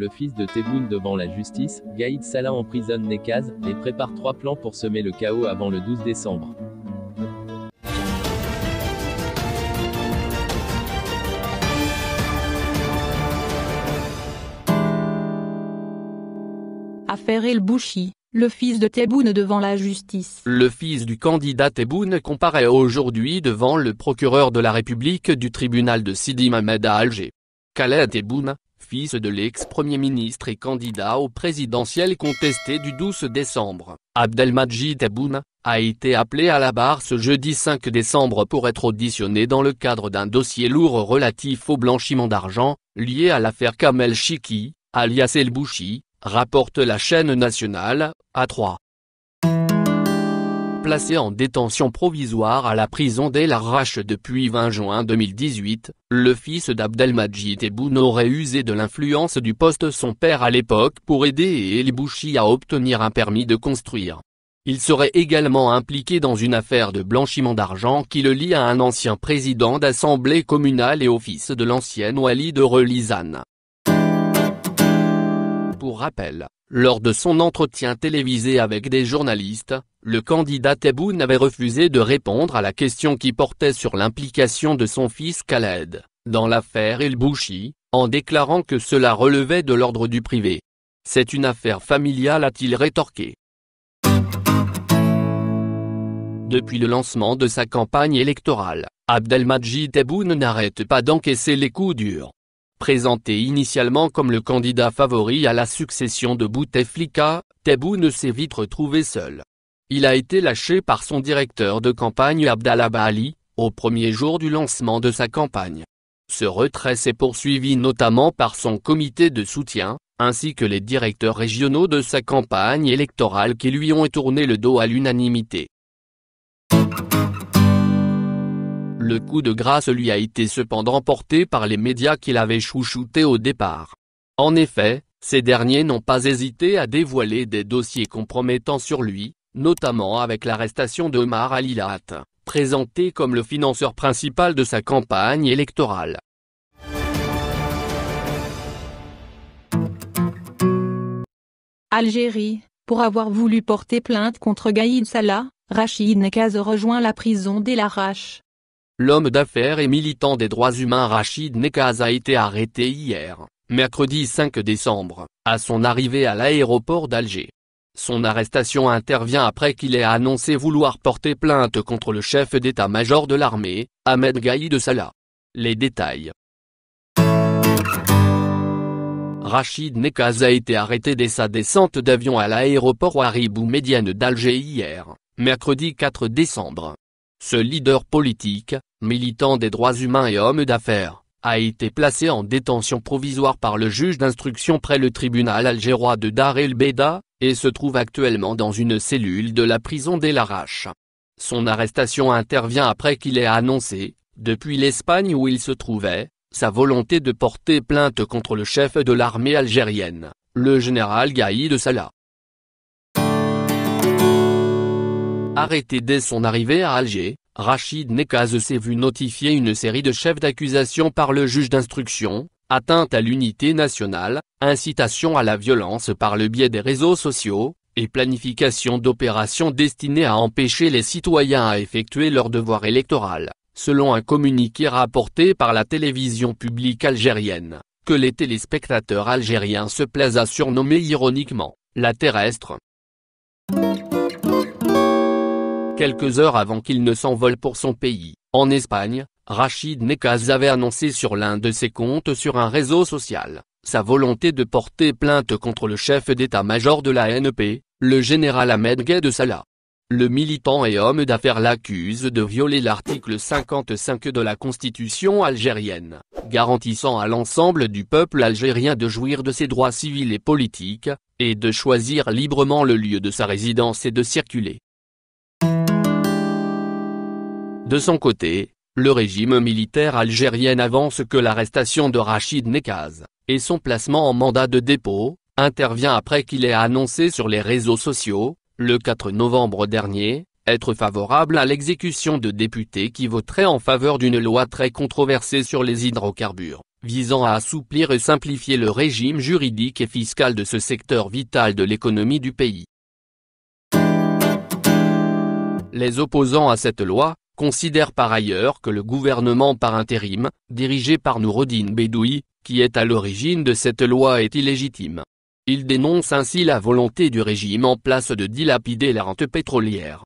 le fils de Tebboune devant la justice, Gaïd Salah emprisonne Nekaz, et prépare trois plans pour semer le chaos avant le 12 décembre. Affaire El Bouchi, le fils de Tebboune devant la justice. Le fils du candidat Tebboune comparaît aujourd'hui devant le procureur de la République du tribunal de Sidi Mamed à Alger. Khaled Tebboune, fils de l'ex-premier ministre et candidat au présidentiel contesté du 12 décembre, Abdelmajid Aboun, a été appelé à la barre ce jeudi 5 décembre pour être auditionné dans le cadre d'un dossier lourd relatif au blanchiment d'argent, lié à l'affaire Kamel Chiki, alias El Bouchi, rapporte la chaîne nationale, A3 placé en détention provisoire à la prison d'El Arrach depuis 20 juin 2018, le fils d'Abdelmajid Eboune aurait usé de l'influence du poste son père à l'époque pour aider El Bouchi à obtenir un permis de construire. Il serait également impliqué dans une affaire de blanchiment d'argent qui le lie à un ancien président d'assemblée communale et au fils de l'ancienne Wali de Relisane. Pour rappel, lors de son entretien télévisé avec des journalistes, le candidat Tebboune avait refusé de répondre à la question qui portait sur l'implication de son fils Khaled, dans l'affaire El Bouchi, en déclarant que cela relevait de l'ordre du privé. C'est une affaire familiale a-t-il rétorqué. Depuis le lancement de sa campagne électorale, Abdelmadjid Tebboune n'arrête pas d'encaisser les coups durs. Présenté initialement comme le candidat favori à la succession de Bouteflika, Tebboune ne s'est vite retrouvé seul. Il a été lâché par son directeur de campagne Abdallah Bali, au premier jour du lancement de sa campagne. Ce retrait s'est poursuivi notamment par son comité de soutien, ainsi que les directeurs régionaux de sa campagne électorale qui lui ont tourné le dos à l'unanimité. Le coup de grâce lui a été cependant porté par les médias qu'il avait chouchouté au départ. En effet, ces derniers n'ont pas hésité à dévoiler des dossiers compromettants sur lui, notamment avec l'arrestation d'Omar Alilat, présenté comme le financeur principal de sa campagne électorale. Algérie, pour avoir voulu porter plainte contre Gaïd Salah, Rachid Nekaz rejoint la prison dès l'arrache. L'homme d'affaires et militant des droits humains Rachid Nekaz a été arrêté hier, mercredi 5 décembre, à son arrivée à l'aéroport d'Alger. Son arrestation intervient après qu'il ait annoncé vouloir porter plainte contre le chef d'état-major de l'armée, Ahmed Gaïd Salah. Les détails Rachid Nekaz a été arrêté dès sa descente d'avion à l'aéroport Haribou Médiane d'Alger hier, mercredi 4 décembre, ce leader politique, militant des droits humains et homme d'affaires, a été placé en détention provisoire par le juge d'instruction près le tribunal algérois de Dar el Beda, et se trouve actuellement dans une cellule de la prison d'El Arache. Son arrestation intervient après qu'il ait annoncé, depuis l'Espagne où il se trouvait, sa volonté de porter plainte contre le chef de l'armée algérienne, le général Gaïd Salah. Arrêté dès son arrivée à Alger, Rachid Nekaz s'est vu notifier une série de chefs d'accusation par le juge d'instruction, atteinte à l'unité nationale, incitation à la violence par le biais des réseaux sociaux, et planification d'opérations destinées à empêcher les citoyens à effectuer leur devoir électoral, selon un communiqué rapporté par la télévision publique algérienne, que les téléspectateurs algériens se plaisent à surnommer ironiquement, la terrestre. Quelques heures avant qu'il ne s'envole pour son pays, en Espagne, Rachid Nekaz avait annoncé sur l'un de ses comptes sur un réseau social, sa volonté de porter plainte contre le chef d'état-major de la NP, e le général Ahmed de Salah. Le militant et homme d'affaires l'accuse de violer l'article 55 de la constitution algérienne, garantissant à l'ensemble du peuple algérien de jouir de ses droits civils et politiques, et de choisir librement le lieu de sa résidence et de circuler. De son côté, le régime militaire algérien avance que l'arrestation de Rachid Nekaz, et son placement en mandat de dépôt, intervient après qu'il ait annoncé sur les réseaux sociaux, le 4 novembre dernier, être favorable à l'exécution de députés qui voteraient en faveur d'une loi très controversée sur les hydrocarbures, visant à assouplir et simplifier le régime juridique et fiscal de ce secteur vital de l'économie du pays. Les opposants à cette loi, considère par ailleurs que le gouvernement par intérim, dirigé par Noureddine Bédoui, qui est à l'origine de cette loi est illégitime. Il dénonce ainsi la volonté du régime en place de dilapider la rente pétrolière.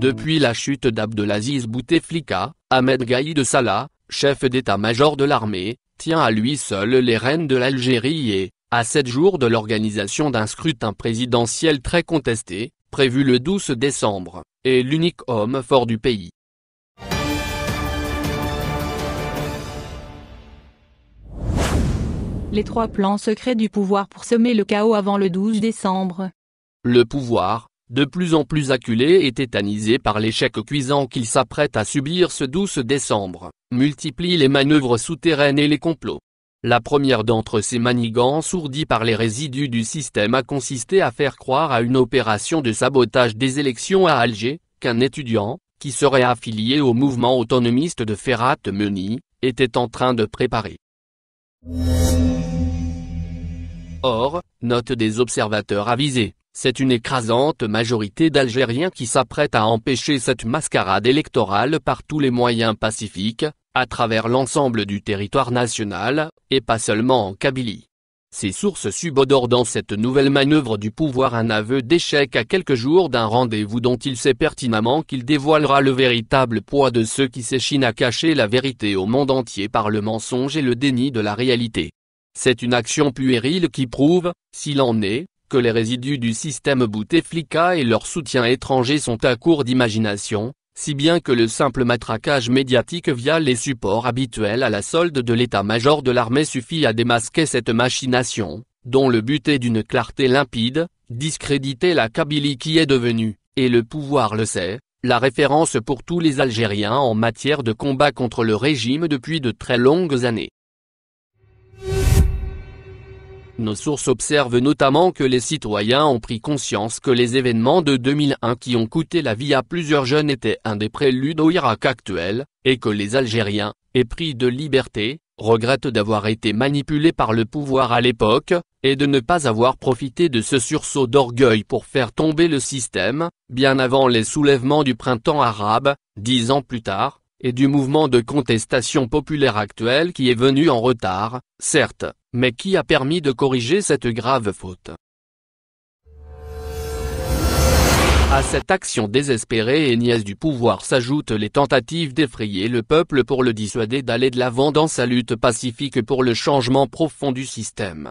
Depuis la chute d'Abdelaziz Bouteflika, Ahmed Gaïd Salah, chef d'état-major de l'armée, tient à lui seul les rênes de l'Algérie et, à sept jours de l'organisation d'un scrutin présidentiel très contesté, prévu le 12 décembre, est l'unique homme fort du pays. Les trois plans secrets du pouvoir pour semer le chaos avant le 12 décembre. Le pouvoir, de plus en plus acculé et tétanisé par l'échec cuisant qu'il s'apprête à subir ce 12 décembre, multiplie les manœuvres souterraines et les complots. La première d'entre ces manigances sourdis par les résidus du système a consisté à faire croire à une opération de sabotage des élections à Alger, qu'un étudiant, qui serait affilié au mouvement autonomiste de Ferhat Meni, était en train de préparer. Or, note des observateurs avisés, c'est une écrasante majorité d'Algériens qui s'apprête à empêcher cette mascarade électorale par tous les moyens pacifiques, à travers l'ensemble du territoire national, et pas seulement en Kabylie. Ces sources subodorent dans cette nouvelle manœuvre du pouvoir un aveu d'échec à quelques jours d'un rendez-vous dont il sait pertinemment qu'il dévoilera le véritable poids de ceux qui s'échinent à cacher la vérité au monde entier par le mensonge et le déni de la réalité. C'est une action puérile qui prouve, s'il en est, que les résidus du système Bouteflika et leur soutien étranger sont à court d'imagination, si bien que le simple matraquage médiatique via les supports habituels à la solde de l'état-major de l'armée suffit à démasquer cette machination, dont le but est d'une clarté limpide, discréditer la Kabylie qui est devenue, et le pouvoir le sait, la référence pour tous les Algériens en matière de combat contre le régime depuis de très longues années. nos sources observent notamment que les citoyens ont pris conscience que les événements de 2001 qui ont coûté la vie à plusieurs jeunes étaient un des préludes au Irak actuel, et que les Algériens, épris de liberté, regrettent d'avoir été manipulés par le pouvoir à l'époque, et de ne pas avoir profité de ce sursaut d'orgueil pour faire tomber le système, bien avant les soulèvements du printemps arabe, dix ans plus tard, et du mouvement de contestation populaire actuel qui est venu en retard, certes, mais qui a permis de corriger cette grave faute. À cette action désespérée et nièce du pouvoir s'ajoutent les tentatives d'effrayer le peuple pour le dissuader d'aller de l'avant dans sa lutte pacifique pour le changement profond du système.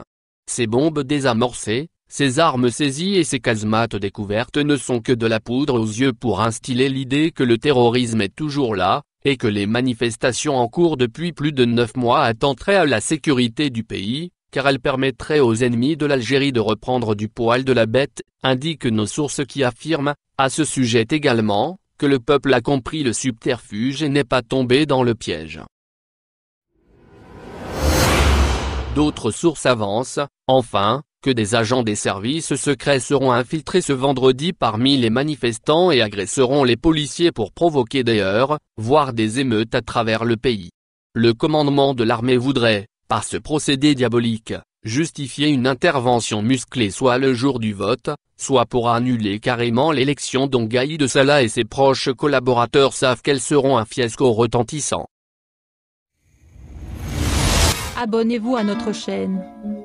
Ces bombes désamorcées, ces armes saisies et ces casemates découvertes ne sont que de la poudre aux yeux pour instiller l'idée que le terrorisme est toujours là, et que les manifestations en cours depuis plus de neuf mois attenteraient à la sécurité du pays, car elles permettraient aux ennemis de l'Algérie de reprendre du poil de la bête, indiquent nos sources qui affirment, à ce sujet également, que le peuple a compris le subterfuge et n'est pas tombé dans le piège. D'autres sources avancent, enfin, que des agents des services secrets seront infiltrés ce vendredi parmi les manifestants et agresseront les policiers pour provoquer des heurts, voire des émeutes à travers le pays. Le commandement de l'armée voudrait, par ce procédé diabolique, justifier une intervention musclée soit le jour du vote, soit pour annuler carrément l'élection dont Gaïd de Salah et ses proches collaborateurs savent qu'elles seront un fiasco retentissant. Abonnez-vous à notre chaîne.